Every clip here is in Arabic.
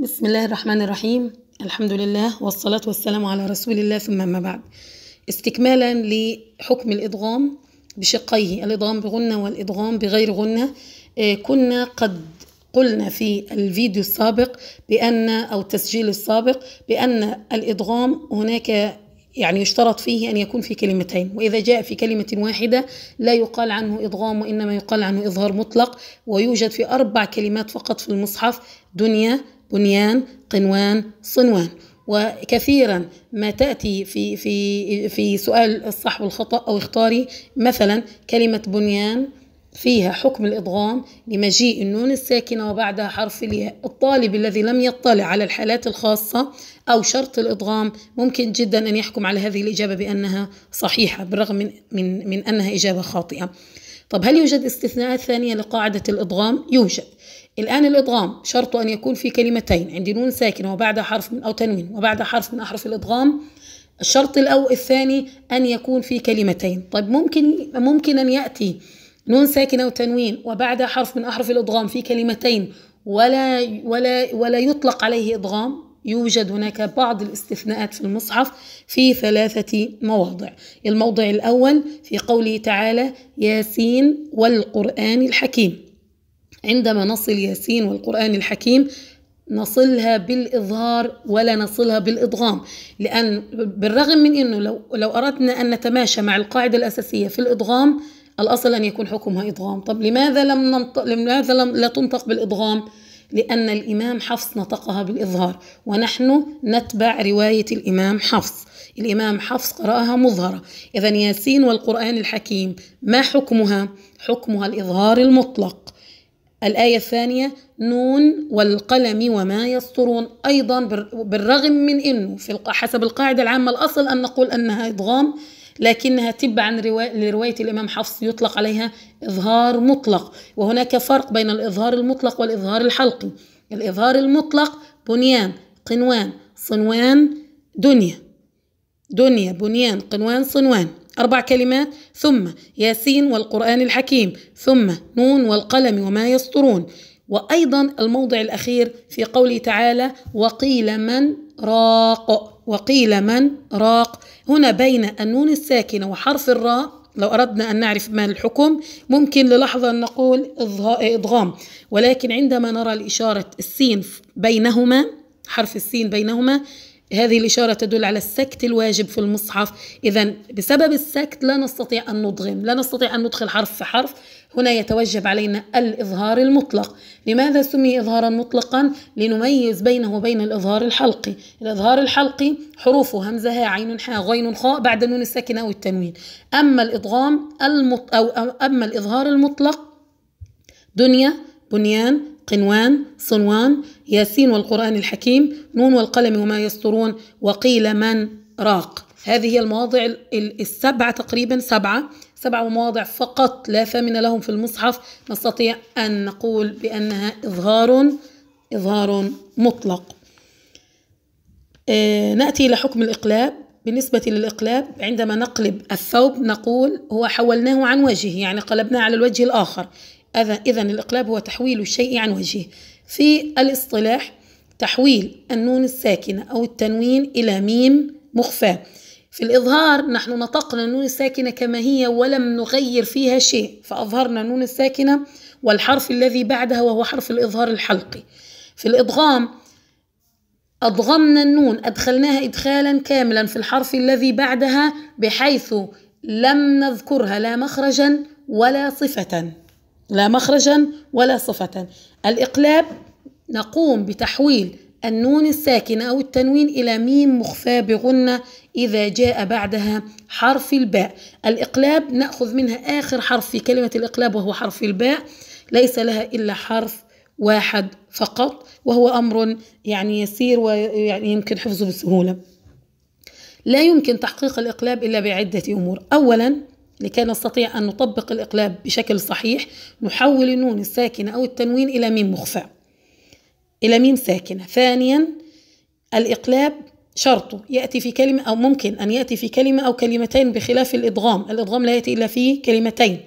بسم الله الرحمن الرحيم الحمد لله والصلاة والسلام على رسول الله ثم ما بعد استكمالا لحكم الإدغام بشقيه الإدغام بغنة والإدغام بغير غنة آه، كنا قد قلنا في الفيديو السابق بأن أو التسجيل السابق بأن الإدغام هناك يعني يشترط فيه أن يكون في كلمتين وإذا جاء في كلمة واحدة لا يقال عنه إضغام وإنما يقال عنه إظهار مطلق ويوجد في أربع كلمات فقط في المصحف دنيا بنيان قنوان صنوان وكثيرا ما تأتي في في في سؤال الصح والخطأ أو اختاري مثلا كلمة بنيان فيها حكم الإضغام لمجيء النون الساكنة وبعدها حرف الياء الطالب الذي لم يطلع على الحالات الخاصة أو شرط الإضغام ممكن جدا أن يحكم على هذه الإجابة بأنها صحيحة بالرغم من, من, من أنها إجابة خاطئة طب هل يوجد استثناءات ثانية لقاعدة الإضغام؟ يوجد الآن الإدغام شرطه أن يكون في كلمتين عندي نون ساكنة وبعدها حرف من أو تنوين وبعدها حرف من أحرف الإدغام الشرط الأول الثاني أن يكون في كلمتين طيب ممكن ممكن أن يأتي نون ساكنة وتنوين وبعدها حرف من أحرف الإدغام في كلمتين ولا ولا ولا يطلق عليه إدغام يوجد هناك بعض الاستثناءات في المصحف في ثلاثة مواضع الموضع الأول في قوله تعالى ياسين والقرآن الحكيم عندما نصل ياسين والقرآن الحكيم نصلها بالإظهار ولا نصلها بالإضغام لأن بالرغم من أنه لو, لو أردنا أن نتماشى مع القاعدة الأساسية في الإضغام الأصل أن يكون حكمها إضغام طب لماذا لم ننطق لماذا لم لا تنطق بالإضغام لأن الإمام حفص نطقها بالإظهار ونحن نتبع رواية الإمام حفص الإمام حفص قرأها مظهرة إذا ياسين والقرآن الحكيم ما حكمها؟ حكمها الإظهار المطلق الآية الثانية نون والقلم وما يسطرون أيضا بالرغم من أنه في حسب القاعدة العامة الأصل أن نقول أنها إضغام لكنها تبعا لرواية الإمام حفص يطلق عليها إظهار مطلق وهناك فرق بين الإظهار المطلق والإظهار الحلقي الإظهار المطلق بنيان قنوان صنوان دنيا دنيا بنيان قنوان صنوان أربع كلمات ثم ياسين والقرآن الحكيم ثم نون والقلم وما يسطرون وأيضا الموضع الأخير في قوله تعالى وقيل من راق وقيل من راق هنا بين النون الساكنة وحرف الراء لو أردنا أن نعرف ما الحكم ممكن للحظة أن نقول إضغام ولكن عندما نرى الإشارة السين بينهما حرف السين بينهما هذه الإشارة تدل على السكت الواجب في المصحف إذا بسبب السكت لا نستطيع أن نضغم لا نستطيع أن ندخل حرف في حرف هنا يتوجب علينا الإظهار المطلق لماذا سمي إظهارا مطلقا؟ لنميز بينه وبين الإظهار الحلقي الإظهار الحلقي حروفه همزة هاء عين حاء غين خاء بعد نون الساكنة أو التنوين أما الإضغام المط... أو أما الإظهار المطلق دنيا بنيان قنوان صنوان ياسين والقرآن الحكيم نون والقلم وما يسطرون وقيل من راق هذه هي المواضع السبعة تقريبا سبعة سبعة مواضع فقط لا ثمن لهم في المصحف نستطيع أن نقول بأنها إظهار إظهار مطلق آه، نأتي إلى حكم الإقلاب بالنسبة للإقلاب عندما نقلب الثوب نقول هو حولناه عن وجهه يعني قلبناه على الوجه الآخر إذا الإقلاب هو تحويل الشيء عن وجهه في الاصطلاح تحويل النون الساكنة أو التنوين إلى ميم مخفاة في الإظهار نحن نطقنا النون الساكنة كما هي ولم نغير فيها شيء فأظهرنا النون الساكنة والحرف الذي بعدها وهو حرف الإظهار الحلقي في الإضغام أضغمنا النون أدخلناها إدخالا كاملا في الحرف الذي بعدها بحيث لم نذكرها لا مخرجا ولا صفة لا مخرجا ولا صفة الإقلاب نقوم بتحويل النون الساكنة أو التنوين إلى ميم مخفى بغنة إذا جاء بعدها حرف الباء الإقلاب نأخذ منها آخر حرف في كلمة الإقلاب وهو حرف الباء ليس لها إلا حرف واحد فقط وهو أمر يعني يسير ويعني يمكن حفظه بسهولة لا يمكن تحقيق الإقلاب إلا بعدة أمور أولا لكي نستطيع أن نطبق الإقلاب بشكل صحيح نحول النون الساكنة أو التنوين إلى ميم مخفى إلى ميم ساكنة ثانيا الإقلاب شرطه يأتي في كلمة أو ممكن أن يأتي في كلمة أو كلمتين بخلاف الإضغام الإضغام لا يأتي إلا في كلمتين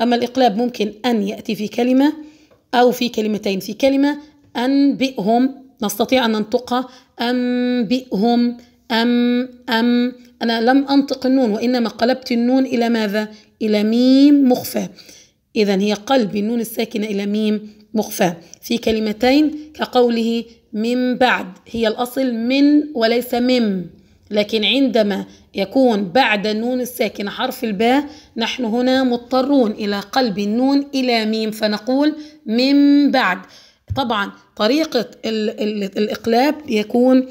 أما الإقلاب ممكن أن يأتي في كلمة أو في كلمتين في كلمة أنبئهم نستطيع أن ننطقها أنبئهم أم أم أنا لم أنطق النون وإنما قلبت النون إلى ماذا؟ إلى ميم مخفى إذا هي قلب النون الساكنة إلى ميم مخفى في كلمتين كقوله من بعد هي الأصل من وليس مم لكن عندما يكون بعد النون الساكنة حرف الباء نحن هنا مضطرون إلى قلب النون إلى ميم فنقول من بعد طبعا طريقة الإقلاب يكون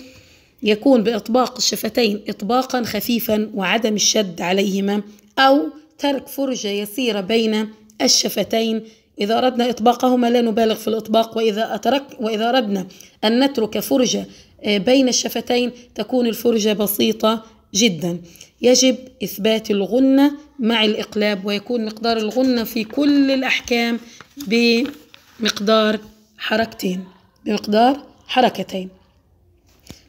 يكون بإطباق الشفتين إطباقا خفيفا وعدم الشد عليهما أو ترك فرجة يسيرة بين الشفتين إذا أردنا إطباقهما لا نبالغ في الإطباق وإذا, أترك وإذا أردنا أن نترك فرجة آه، بين الشفتين تكون الفرجة بسيطة جدا يجب إثبات الغنة مع الإقلاب ويكون مقدار الغنة في كل الأحكام بمقدار حركتين بمقدار حركتين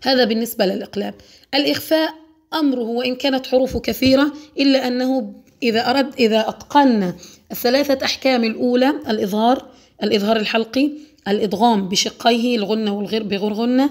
هذا بالنسبة للإقلاب الإخفاء أمره وإن كانت حروفه كثيرة إلا أنه إذا أرد إذا أتقنا الثلاثة أحكام الأولى الإظهار الإظهار الحلقي الإضغام بشقيه الغنة والغير بغير غنة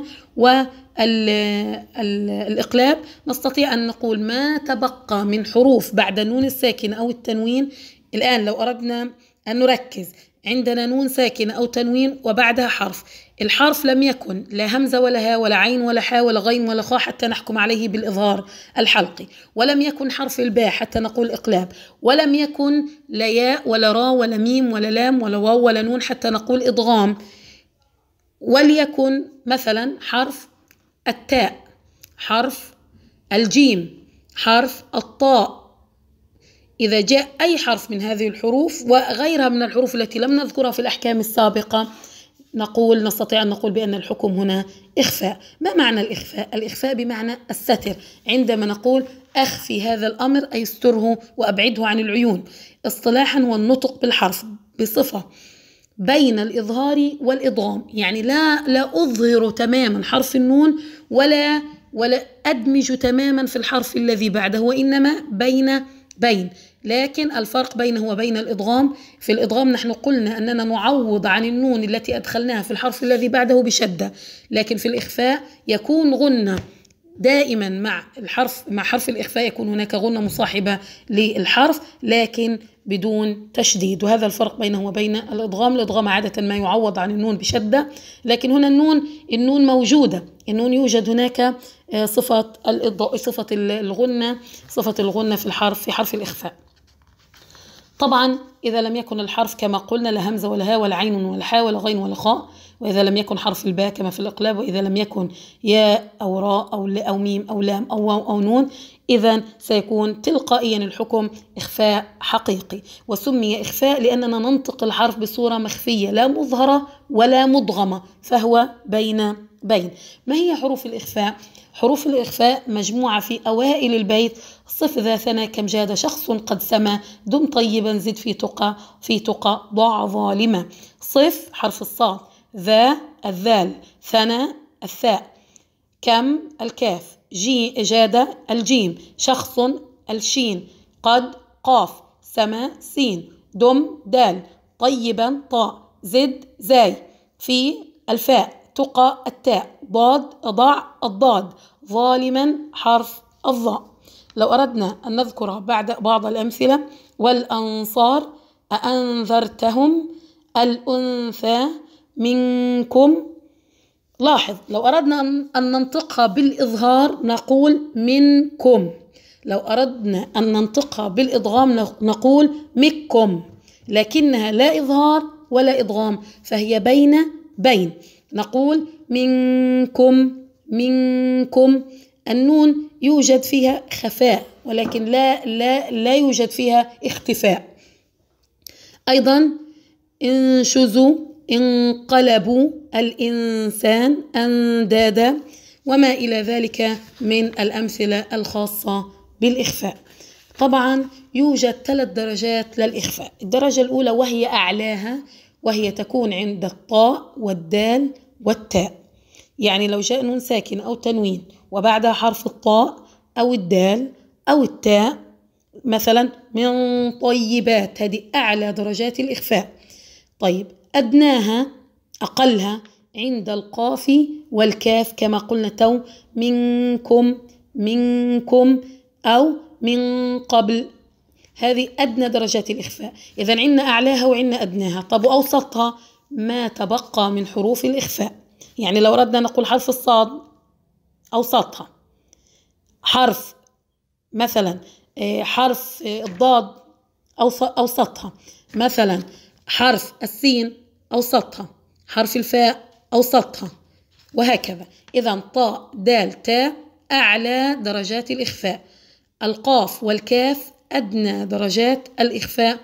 والإقلاب نستطيع أن نقول ما تبقى من حروف بعد النون الساكنة أو التنوين الآن لو أردنا أن نركز عندنا نون ساكنة أو تنوين وبعدها حرف الحرف لم يكن لا همزة ولا هاء ولا عين ولا حاء ولا غين ولا خاء حتى نحكم عليه بالإظهار الحلقي ولم يكن حرف الباء حتى نقول إقلاب ولم يكن لا ياء ولا را ولا ميم ولا لام ولا واو ولا نون حتى نقول إضغام وليكن مثلا حرف التاء حرف الجيم حرف الطاء إذا جاء أي حرف من هذه الحروف وغيرها من الحروف التي لم نذكرها في الأحكام السابقة نقول نستطيع أن نقول بأن الحكم هنا إخفاء ما معنى الإخفاء؟ الإخفاء بمعنى الستر عندما نقول أخفي هذا الأمر أي استره وأبعده عن العيون اصطلاحا والنطق بالحرف بصفة بين الإظهار والإضغام يعني لا لا أظهر تماما حرف النون ولا ولا أدمج تماما في الحرف الذي بعده وإنما بين بين لكن الفرق بينه وبين الإضغام في الإضغام نحن قلنا أننا نعوض عن النون التي أدخلناها في الحرف الذي بعده بشدة لكن في الإخفاء يكون غنة دائما مع الحرف مع حرف الإخفاء يكون هناك غنة مصاحبة للحرف لكن بدون تشديد وهذا الفرق بينه وبين الإدغام الإدغام عادة ما يعوض عن النون بشدة لكن هنا النون النون موجودة النون يوجد هناك آه، صفة صفة الغنة صفة الغنة في الحرف في حرف الإخفاء طبعا إذا لم يكن الحرف كما قلنا لا همزة ولا هاء ولا عين ولا حاء ولا غين ولا خاء وإذا لم يكن حرف الباء كما في الإقلاب وإذا لم يكن ياء أو راء أو ل أو ميم أو لام أو واو أو نون إذا سيكون تلقائيا الحكم إخفاء حقيقي وسمي إخفاء لأننا ننطق الحرف بصورة مخفية لا مظهرة ولا مضغمة فهو بين بين ما هي حروف الإخفاء؟ حروف الإخفاء مجموعة في أوائل البيت صف ذا ثنا كم جاد شخص قد سما دم طيبا زد في تقى في تقى ضاع ظالمة صف حرف الصاد ذا الذال ثنا الثاء كم الكاف جي جاد الجيم شخص الشين قد قاف سما سين دم دال طيبا طاء زد زاي في الفاء تقى التاء ضاد ضع الضاد ظالما حرف الظاء لو أردنا أن نذكر بعد بعض الأمثلة والأنصار أأنذرتهم الأنثى منكم لاحظ لو أردنا أن ننطقها بالإظهار نقول منكم لو أردنا أن ننطقها بالإضغام نقول مكم لكنها لا إظهار ولا إضغام فهي بين بين نقول منكم منكم النون يوجد فيها خفاء ولكن لا لا لا يوجد فيها اختفاء أيضا انشزوا انقلبوا الإنسان أندادا وما إلى ذلك من الأمثلة الخاصة بالإخفاء طبعا يوجد ثلاث درجات للإخفاء الدرجة الأولى وهي أعلاها وهي تكون عند الطاء والدال والتاء يعني لو جاء نون ساكن أو تنوين وبعدها حرف الطاء أو الدال أو التاء مثلا من طيبات هذه أعلى درجات الإخفاء طيب أدناها أقلها عند القاف والكاف كما قلنا تو منكم منكم أو من قبل هذه أدنى درجات الإخفاء إذا عندنا أعلاها وعندنا أدناها طب وأوسطها ما تبقى من حروف الإخفاء يعني لو أردنا نقول حرف الصاد أو صادها حرف مثلا آه، حرف الضاد أو أو صادها مثلا حرف السين أو صادها حرف الفاء أو صادها وهكذا إذا طاء دال تاء أعلى درجات الإخفاء القاف والكاف أدنى درجات الإخفاء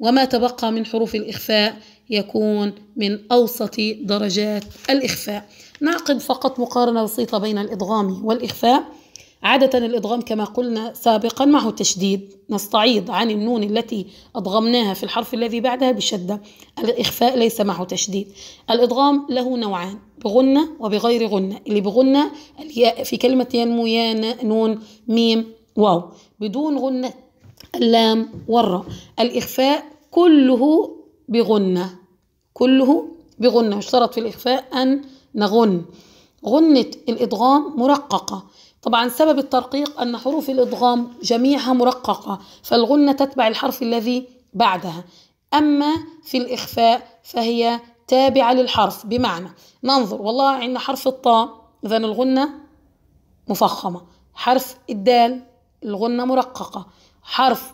وما تبقى من حروف الإخفاء يكون من أوسط درجات الإخفاء نعقد فقط مقارنة بسيطة بين الإدغام والإخفاء عادة الإدغام كما قلنا سابقا معه تشديد نستعيض عن النون التي أدغمناها في الحرف الذي بعدها بشدة الإخفاء ليس معه تشديد الإدغام له نوعان بغنة وبغير غنة اللي بغنة الياء في كلمة ينمو يا نون ميم واو بدون غنة اللام والراء الإخفاء كله بغنة كله بغنة يشترط في الإخفاء أن نغن غنة الإضغام مرققة طبعا سبب الترقيق أن حروف الإضغام جميعها مرققة فالغنة تتبع الحرف الذي بعدها أما في الإخفاء فهي تابعة للحرف بمعنى ننظر والله عندنا حرف الطاء إذا الغنة مفخمة حرف الدال الغنة مرققة حرف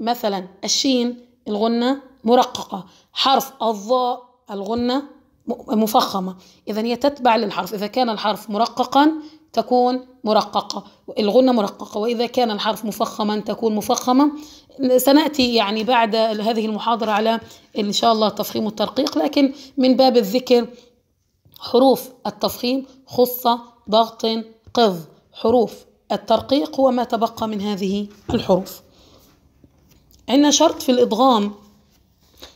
مثلا الشين الغنة مرققة حرف الظاء الغنة مفخمة إذا هي تتبع للحرف إذا كان الحرف مرققا تكون مرققة الغنة مرققة وإذا كان الحرف مفخما تكون مفخمة سنأتي يعني بعد هذه المحاضرة على إن شاء الله تفخيم الترقيق لكن من باب الذكر حروف التفخيم خص ضغط قض حروف الترقيق هو ما تبقى من هذه الحروف عندنا شرط في الإدغام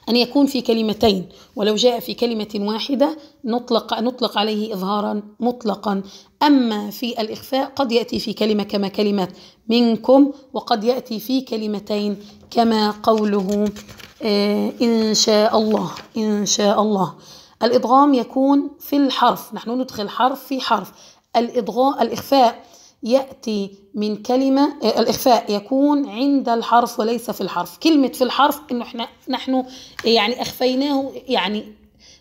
أن يكون في كلمتين ولو جاء في كلمة واحدة نطلق, نطلق عليه إظهارا مطلقا أما في الإخفاء قد يأتي في كلمة كما كلمة منكم وقد يأتي في كلمتين كما قوله آه، إن شاء الله إن شاء الله الإضغام يكون في الحرف نحن ندخل حرف في حرف الإضغاء الإخفاء يأتي من كلمة آه، الإخفاء يكون عند الحرف وليس في الحرف كلمة في الحرف إنه إحنا نحن يعني أخفيناه يعني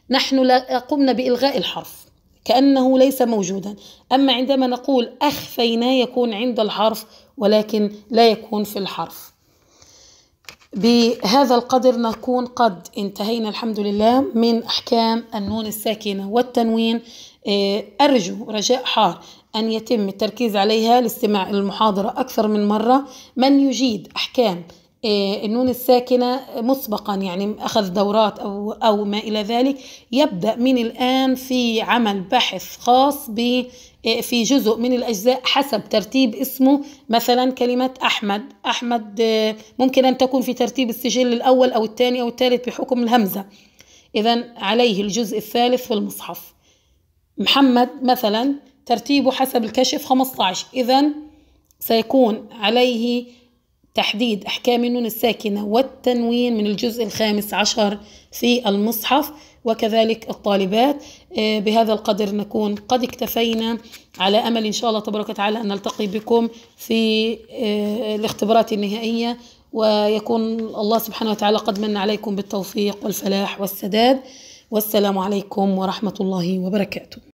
نحن قمنا بإلغاء الحرف كأنه ليس موجودا أما عندما نقول أخفيناه يكون عند الحرف ولكن لا يكون في الحرف بهذا القدر نكون قد انتهينا الحمد لله من أحكام النون الساكنة والتنوين آه، أرجو رجاء حار أن يتم التركيز عليها لاستماع المحاضرة أكثر من مرة من يجيد أحكام آه، النون الساكنة مسبقا يعني أخذ دورات أو, أو ما إلى ذلك يبدأ من الآن في عمل بحث خاص ب آه، في جزء من الأجزاء حسب ترتيب اسمه مثلا كلمة أحمد أحمد آه، ممكن أن تكون في ترتيب السجل الأول أو الثاني أو الثالث بحكم الهمزة إذا عليه الجزء الثالث في المصحف محمد مثلا ترتيبه حسب الكشف 15 إذا سيكون عليه تحديد أحكام النون الساكنة والتنوين من الجزء الخامس عشر في المصحف وكذلك الطالبات آه، بهذا القدر نكون قد اكتفينا على أمل إن شاء الله تبارك وتعالى أن نلتقي بكم في آه، الاختبارات النهائية ويكون الله سبحانه وتعالى قد من عليكم بالتوفيق والفلاح والسداد والسلام عليكم ورحمة الله وبركاته